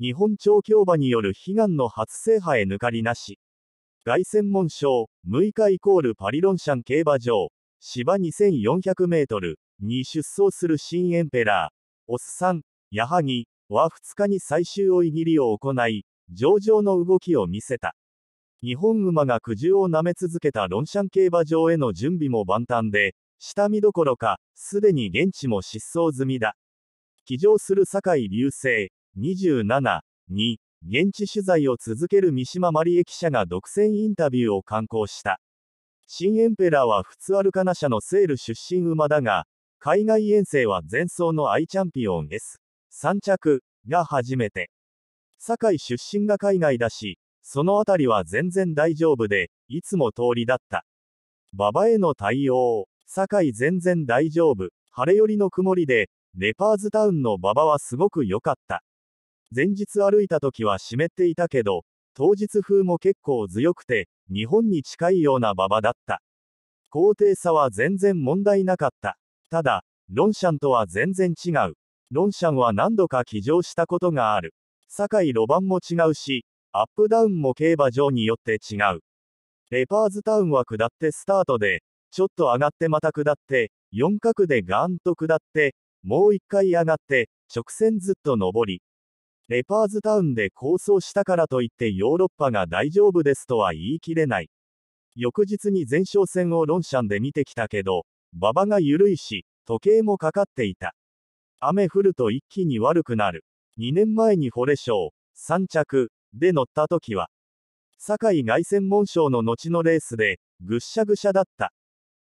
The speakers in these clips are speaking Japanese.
日本調教馬による悲願の初制覇へ抜かりなし。凱旋門賞、6日イコールパリロンシャン競馬場、芝2400メートルに出走する新エンペラー、オスさん、矢作は2日に最終追い切りを行い、上々の動きを見せた。日本馬が苦渋を舐め続けたロンシャン競馬場への準備も万端で、下見どころか、すでに現地も失踪済みだ。騎乗する酒井流星、27、2、現地取材を続ける三島マリエ記者が独占インタビューを刊行した。新エンペラーは普通アルカナ社のセール出身馬だが、海外遠征は前走のアイチャンピオン S、3着、が初めて。堺出身が海外だし、そのあたりは全然大丈夫で、いつも通りだった。馬場への対応、堺全然大丈夫、晴れ寄りの曇りで、レパーズタウンの馬場はすごく良かった。前日歩いた時は湿っていたけど、当日風も結構強くて、日本に近いような馬場だった。高低差は全然問題なかった。ただ、ロンシャンとは全然違う。ロンシャンは何度か騎乗したことがある。堺路盤も違うし、アップダウンも競馬場によって違う。レパーズタウンは下ってスタートで、ちょっと上がってまた下って、4角でガーンと下って、もう一回上がって、直線ずっと上り、レパーズタウンで構想したからといってヨーロッパが大丈夫ですとは言い切れない。翌日に前哨戦をロンシャンで見てきたけど、馬場が緩いし、時計もかかっていた。雨降ると一気に悪くなる。2年前に惚れ賞、3着、で乗った時は、堺凱旋門賞の後のレースで、ぐっしゃぐしゃだった。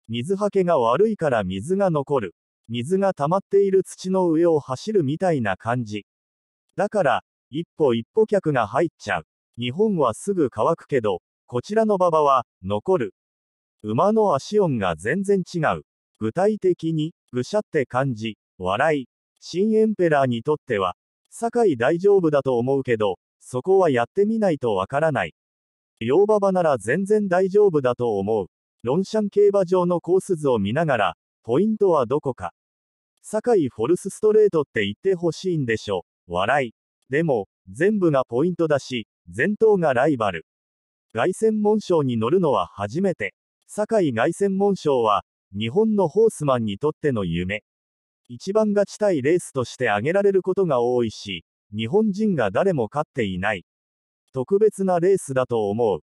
水はけが悪いから水が残る。水が溜まっている土の上を走るみたいな感じ。だから、一歩一歩客が入っちゃう。日本はすぐ乾くけど、こちらの馬場は、残る。馬の足音が全然違う。具体的に、ぐしゃって感じ、笑い。新エンペラーにとっては、堺大丈夫だと思うけど、そこはやってみないとわからない。洋馬場なら全然大丈夫だと思う。ロンシャン競馬場のコース図を見ながら、ポイントはどこか。堺フォルスストレートって言ってほしいんでしょ笑い。でも、全部がポイントだし、全頭がライバル。凱旋門賞に乗るのは初めて。堺凱旋門賞は、日本のホースマンにとっての夢。一番勝ちたいレースとして挙げられることが多いし、日本人が誰も勝っていない。特別なレースだと思う。